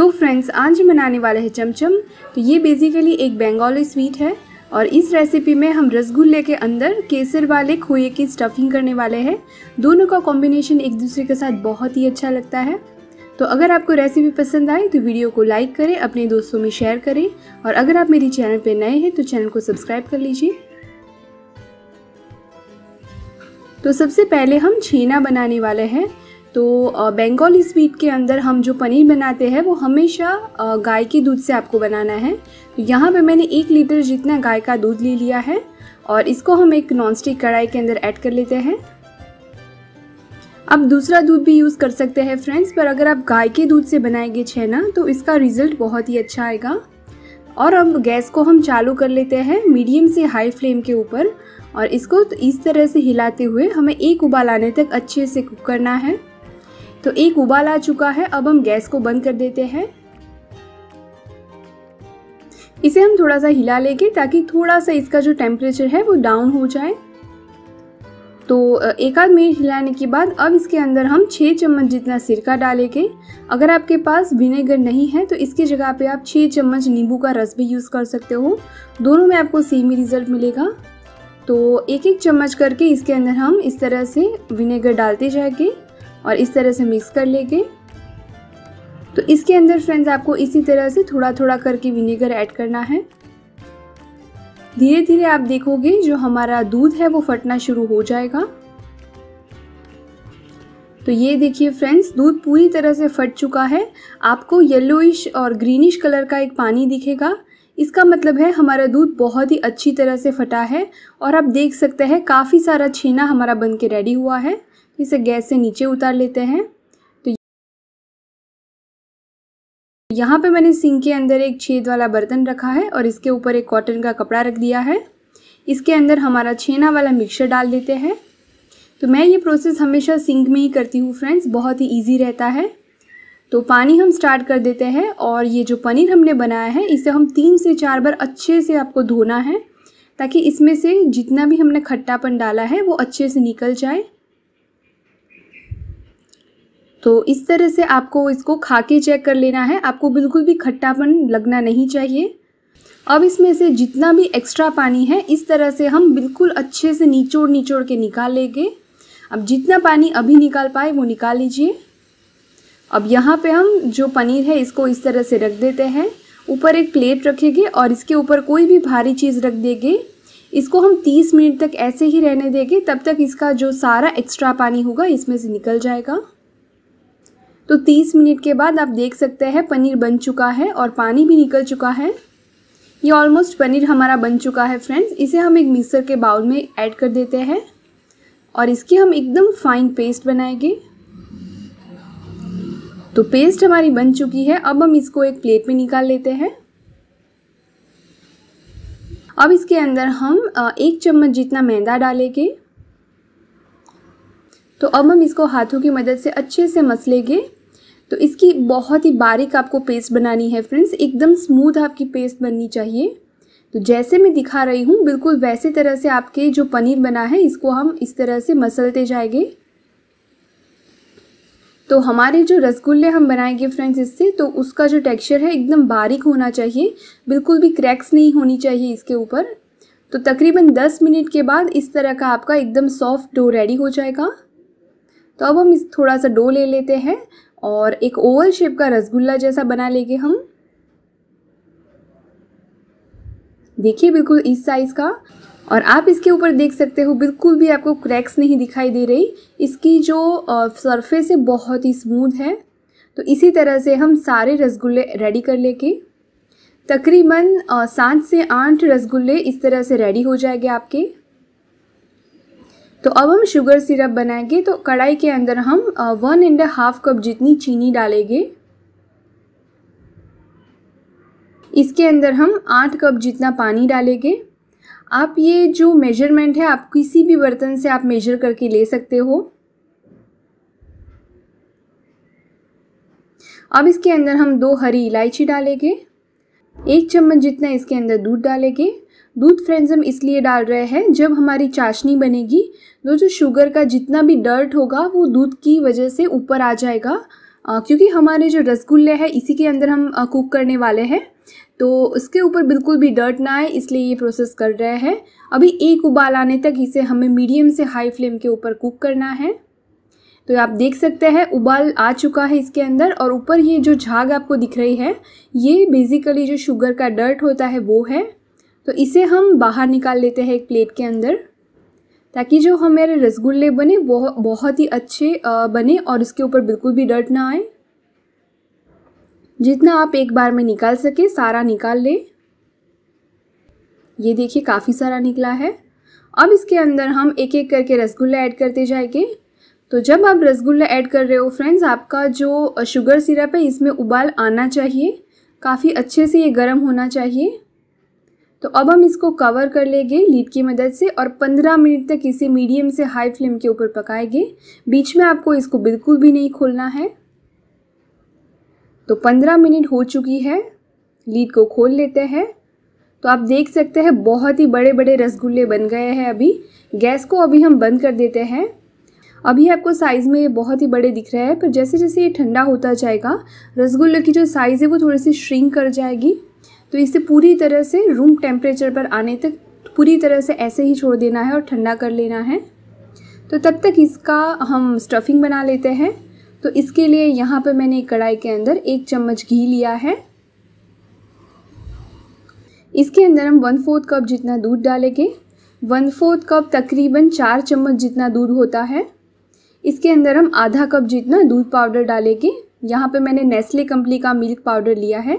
तो फ्रेंड्स आज हम बनाने वाले हैं चमचम तो ये बेसिकली एक बंगाली स्वीट है और इस रेसिपी में हम रसगुल्ले के अंदर केसर वाले खोए की स्टफिंग करने वाले हैं दोनों का कॉम्बिनेशन एक दूसरे के साथ बहुत ही अच्छा लगता है तो अगर आपको रेसिपी पसंद आए तो वीडियो को लाइक करें अपने दोस्तों में शेयर करें और अगर आप मेरी चैनल पर नए हैं तो चैनल को सब्सक्राइब कर लीजिए तो सबसे पहले हम छीना बनाने वाले हैं तो बंगाली स्वीट के अंदर हम जो पनीर बनाते हैं वो हमेशा गाय के दूध से आपको बनाना है तो यहाँ पे मैंने एक लीटर जितना गाय का दूध ले लिया है और इसको हम एक नॉनस्टिक कढ़ाई के अंदर ऐड कर लेते हैं आप दूसरा दूध भी यूज़ कर सकते हैं फ्रेंड्स पर अगर आप गाय के दूध से बनाएंगे छेना तो इसका रिज़ल्ट बहुत ही अच्छा आएगा और अब गैस को हम चालू कर लेते हैं मीडियम से हाई फ्लेम के ऊपर और इसको तो इस तरह से हिलाते हुए हमें एक उबाल आने तक अच्छे से कुक करना है तो एक उबाल आ चुका है अब हम गैस को बंद कर देते हैं इसे हम थोड़ा सा हिला लेंगे ताकि थोड़ा सा इसका जो टेम्परेचर है वो डाउन हो जाए तो एक आध मिनट हिलाने के बाद अब इसके अंदर हम छः चम्मच जितना सिरका डालेंगे अगर आपके पास विनेगर नहीं है तो इसकी जगह पे आप छः चम्मच नींबू का रस भी यूज़ कर सकते हो दोनों में आपको सेम ही रिज़ल्ट मिलेगा तो एक एक चम्मच करके इसके अंदर हम इस तरह से विनेगर डालते जाएंगे और इस तरह से मिक्स कर लेंगे तो इसके अंदर फ्रेंड्स आपको इसी तरह से थोड़ा थोड़ा करके विनेगर ऐड करना है धीरे धीरे आप देखोगे जो हमारा दूध है वो फटना शुरू हो जाएगा तो ये देखिए फ्रेंड्स दूध पूरी तरह से फट चुका है आपको येलोइश और ग्रीनिश कलर का एक पानी दिखेगा इसका मतलब है हमारा दूध बहुत ही अच्छी तरह से फटा है और आप देख सकते हैं काफ़ी सारा छीना हमारा बन के रेडी हुआ है इसे गैस से नीचे उतार लेते हैं तो यहाँ पे मैंने सिंक के अंदर एक छेद वाला बर्तन रखा है और इसके ऊपर एक कॉटन का कपड़ा रख दिया है इसके अंदर हमारा छेना वाला मिक्सर डाल देते हैं तो मैं ये प्रोसेस हमेशा सिंक में ही करती हूँ फ्रेंड्स बहुत ही ईजी रहता है तो पानी हम स्टार्ट कर देते हैं और ये जो पनीर हमने बनाया है इसे हम तीन से चार बार अच्छे से आपको धोना है ताकि इसमें से जितना भी हमने खट्टापन डाला है वो अच्छे से निकल जाए तो इस तरह से आपको इसको खा के चेक कर लेना है आपको बिल्कुल भी खट्टापन लगना नहीं चाहिए अब इसमें से जितना भी एक्स्ट्रा पानी है इस तरह से हम बिल्कुल अच्छे से निचोड़ निचोड़ के निकाल लेंगे अब जितना पानी अभी निकाल पाए वो निकाल लीजिए अब यहाँ पे हम जो पनीर है इसको इस तरह से रख देते हैं ऊपर एक प्लेट रखेंगे और इसके ऊपर कोई भी भारी चीज़ रख देंगे इसको हम 30 मिनट तक ऐसे ही रहने देंगे तब तक इसका जो सारा एक्स्ट्रा पानी होगा इसमें से निकल जाएगा तो 30 मिनट के बाद आप देख सकते हैं पनीर बन चुका है और पानी भी निकल चुका है ये ऑलमोस्ट पनीर हमारा बन चुका है फ्रेंड्स इसे हम एक मिक्सर के बाउल में ऐड कर देते हैं और इसकी हम एकदम फाइन पेस्ट बनाएंगे तो पेस्ट हमारी बन चुकी है अब हम इसको एक प्लेट में निकाल लेते हैं अब इसके अंदर हम एक चम्मच जितना मैदा डालेंगे तो अब हम इसको हाथों की मदद से अच्छे से मसलेंगे तो इसकी बहुत ही बारीक आपको पेस्ट बनानी है फ्रेंड्स एकदम स्मूथ आपकी पेस्ट बननी चाहिए तो जैसे मैं दिखा रही हूँ बिल्कुल वैसे तरह से आपके जो पनीर बना है इसको हम इस तरह से मसलते जाएंगे तो हमारे जो रसगुल्ले हम बनाएंगे फ्रेंड्स इससे तो उसका जो टेक्सचर है एकदम बारीक होना चाहिए बिल्कुल भी क्रैक्स नहीं होनी चाहिए इसके ऊपर तो तकरीबन 10 मिनट के बाद इस तरह का आपका एकदम सॉफ्ट डो रेडी हो जाएगा तो अब हम इस थोड़ा सा डो ले लेते हैं और एक ओवल शेप का रसगुल्ला जैसा बना लेंगे हम देखिए बिल्कुल इस साइज़ का और आप इसके ऊपर देख सकते हो बिल्कुल भी आपको क्रैक्स नहीं दिखाई दे रही इसकी जो सरफेस है बहुत ही स्मूथ है तो इसी तरह से हम सारे रसगुल्ले रेडी कर लेंगे तकरीबन सात से आठ रसगुल्ले इस तरह से रेडी हो जाएंगे आपके तो अब हम शुगर सिरप बनाएंगे तो कढ़ाई के अंदर हम वन एंड हाफ कप जितनी चीनी डालेंगे इसके अंदर हम आठ कप जितना पानी डालेंगे आप ये जो मेजरमेंट है आप किसी भी बर्तन से आप मेजर करके ले सकते हो अब इसके अंदर हम दो हरी इलायची डालेंगे एक चम्मच जितना इसके अंदर दूध डालेंगे दूध फ्रेंड्स हम इसलिए डाल रहे हैं जब हमारी चाशनी बनेगी तो जो शुगर का जितना भी डर्ट होगा वो दूध की वजह से ऊपर आ जाएगा आ, क्योंकि हमारे जो रसगुल्ले हैं इसी के अंदर हम आ, कुक करने वाले हैं तो उसके ऊपर बिल्कुल भी डर्ट ना आए इसलिए ये प्रोसेस कर रहे हैं अभी एक उबाल आने तक इसे हमें मीडियम से हाई फ्लेम के ऊपर कुक करना है तो आप देख सकते हैं उबाल आ चुका है इसके अंदर और ऊपर ये जो झाग आपको दिख रही है ये बेसिकली जो शुगर का डर्ट होता है वो है तो इसे हम बाहर निकाल लेते हैं एक प्लेट के अंदर ताकि जो हमारे रसगुल्ले बने वो बहुत ही अच्छे बने और उसके ऊपर बिल्कुल भी डर्ट ना आए जितना आप एक बार में निकाल सके सारा निकाल लें ये देखिए काफ़ी सारा निकला है अब इसके अंदर हम एक एक करके रसगुल्ला ऐड करते जाएंगे तो जब आप रसगुल्ला ऐड कर रहे हो फ्रेंड्स आपका जो शुगर सिरप है इसमें उबाल आना चाहिए काफ़ी अच्छे से ये गर्म होना चाहिए तो अब हम इसको कवर कर लेंगे लीड की मदद से और 15 मिनट तक इसे मीडियम से हाई फ्लेम के ऊपर पकाएंगे बीच में आपको इसको बिल्कुल भी नहीं खोलना है तो 15 मिनट हो चुकी है लीड को खोल लेते हैं तो आप देख सकते हैं बहुत ही बड़े बड़े रसगुल्ले बन गए हैं अभी गैस को अभी हम बंद कर देते हैं अभी आपको साइज़ में ये बहुत ही बड़े दिख रहे हैं पर जैसे जैसे ये ठंडा होता जाएगा रसगुल्ले की जो साइज़ है वो थोड़ी सी श्रिंक कर जाएगी तो इसे पूरी तरह से रूम टेम्परेचर पर आने तक पूरी तरह से ऐसे ही छोड़ देना है और ठंडा कर लेना है तो तब तक इसका हम स्टफिंग बना लेते हैं तो इसके लिए यहाँ पर मैंने कढ़ाई के अंदर एक चम्मच घी लिया है इसके अंदर हम वन फोर्थ कप जितना दूध डालेंगे वन फोर्थ कप तकरीबन चार चम्मच जितना दूध होता है इसके अंदर हम आधा कप जितना दूध पाउडर डालेंगे यहाँ पे मैंने नेस्ले कंपनी का मिल्क पाउडर लिया है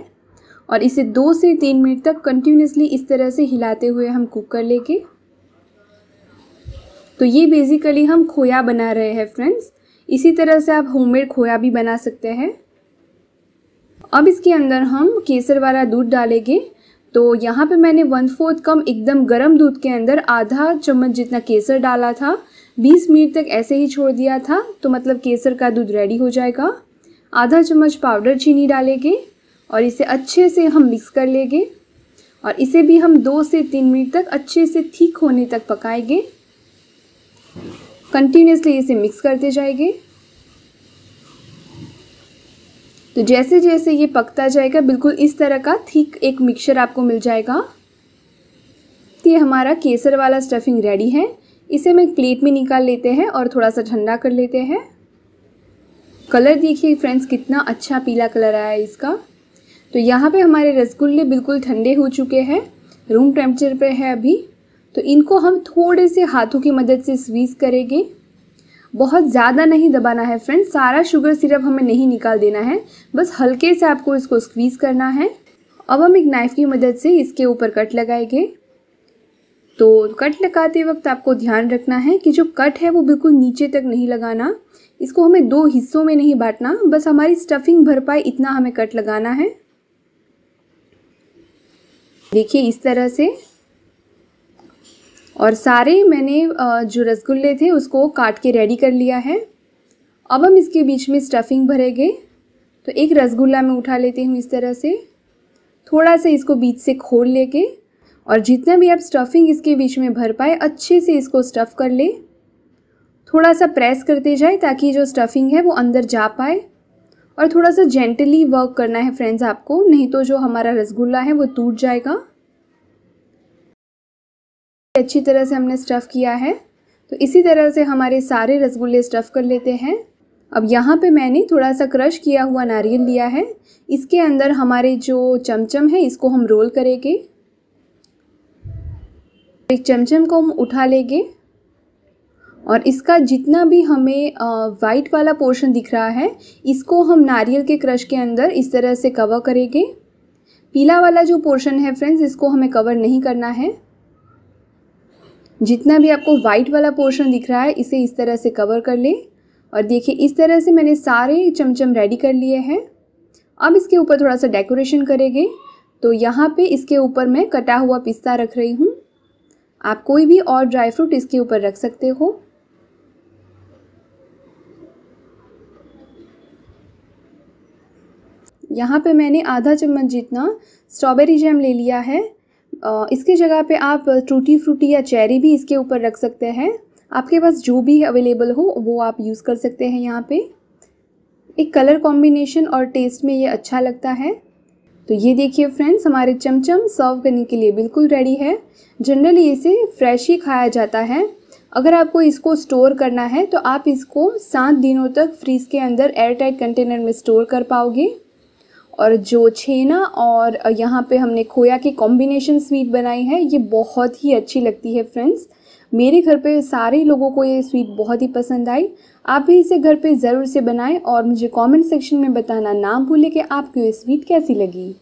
और इसे दो से तीन मिनट तक कंटिन्यूसली इस तरह से हिलाते हुए हम कुक कर लेंगे तो ये बेसिकली हम खोया बना रहे हैं फ्रेंड्स इसी तरह से आप होममेड खोया भी बना सकते हैं अब इसके अंदर हम केसर वाला दूध डालेंगे तो यहाँ पे मैंने वन फोर्थ कम एकदम गर्म दूध के अंदर आधा चम्मच जितना केसर डाला था 20 मिनट तक ऐसे ही छोड़ दिया था तो मतलब केसर का दूध रेडी हो जाएगा आधा चम्मच पाउडर चीनी डालेंगे और इसे अच्छे से हम मिक्स कर लेंगे और इसे भी हम दो से तीन मिनट तक अच्छे से ठीक होने तक पकाएंगे कंटिन्यूसली इसे मिक्स करते जाएंगे तो जैसे जैसे ये पकता जाएगा बिल्कुल इस तरह का ठीक एक मिक्सचर आपको मिल जाएगा तो ये हमारा केसर वाला स्टफिंग रेडी है इसे हम एक प्लेट में निकाल लेते हैं और थोड़ा सा ठंडा कर लेते हैं कलर देखिए फ्रेंड्स कितना अच्छा पीला कलर आया है इसका तो यहाँ पे हमारे रसगुल्ले बिल्कुल ठंडे हो चुके हैं रूम टेम्परेचर पे है अभी तो इनको हम थोड़े से हाथों की मदद से स्वीज करेंगे बहुत ज़्यादा नहीं दबाना है फ्रेंड्स सारा शुगर सिरप हमें नहीं निकाल देना है बस हल्के से आपको इसको स्क्वीज़ करना है अब हम एक नाइफ़ की मदद से इसके ऊपर कट लगाएंगे तो कट लगाते वक्त आपको ध्यान रखना है कि जो कट है वो बिल्कुल नीचे तक नहीं लगाना इसको हमें दो हिस्सों में नहीं बांटना बस हमारी स्टफिंग भरपाई इतना हमें कट लगाना है देखिए इस तरह से और सारे मैंने जो रसगुल्ले थे उसको काट के रेडी कर लिया है अब हम इसके बीच में स्टफिंग भरेंगे तो एक रसगुल्ला मैं उठा लेती हूँ इस तरह से थोड़ा सा इसको बीच से खोल लेके और जितना भी आप स्टफिंग इसके बीच में भर पाए अच्छे से इसको स्टफ़ कर ले थोड़ा सा प्रेस करते जाए ताकि जो स्टफिंग है वो अंदर जा पाए और थोड़ा सा जेंटली वर्क करना है फ्रेंड्स आपको नहीं तो जो हमारा रसगुल्ला है वो टूट जाएगा अच्छी तरह से हमने स्टफ़ किया है तो इसी तरह से हमारे सारे रसगुल्ले स्टफ़ कर लेते हैं अब यहाँ पे मैंने थोड़ा सा क्रश किया हुआ नारियल लिया है इसके अंदर हमारे जो चमचम है इसको हम रोल करेंगे एक चमचम को हम उठा लेंगे और इसका जितना भी हमें वाइट वाला पोर्शन दिख रहा है इसको हम नारियल के क्रश के अंदर इस तरह से कवर करेंगे पीला वाला जो पोर्शन है फ्रेंड्स इसको हमें कवर नहीं करना है जितना भी आपको वाइट वाला पोर्शन दिख रहा है इसे इस तरह से कवर कर लें और देखिए इस तरह से मैंने सारे चमचम रेडी कर लिए हैं अब इसके ऊपर थोड़ा सा डेकोरेशन करेंगे तो यहाँ पे इसके ऊपर मैं कटा हुआ पिस्ता रख रही हूँ आप कोई भी और ड्राई फ्रूट इसके ऊपर रख सकते हो यहाँ पे मैंने आधा चम्मच जितना स्ट्रॉबेरी जैम ले लिया है इसकी जगह पे आप टूटी फ्रूटी या चेरी भी इसके ऊपर रख सकते हैं आपके पास जो भी अवेलेबल हो वो आप यूज़ कर सकते हैं यहाँ पे एक कलर कॉम्बिनेशन और टेस्ट में ये अच्छा लगता है तो ये देखिए फ्रेंड्स हमारे चमचम सर्व करने के लिए बिल्कुल रेडी है जनरली इसे फ्रेश ही खाया जाता है अगर आपको इसको स्टोर करना है तो आप इसको सात दिनों तक फ्रीज के अंदर एयर टाइट कंटेनर में स्टोर कर पाओगे और जो छेना और यहाँ पे हमने खोया की कॉम्बिनेशन स्वीट बनाई है ये बहुत ही अच्छी लगती है फ्रेंड्स मेरे घर पे सारे लोगों को ये स्वीट बहुत ही पसंद आई आप भी इसे घर पे ज़रूर से बनाएं और मुझे कमेंट सेक्शन में बताना ना भूलें कि आपको ये स्वीट कैसी लगी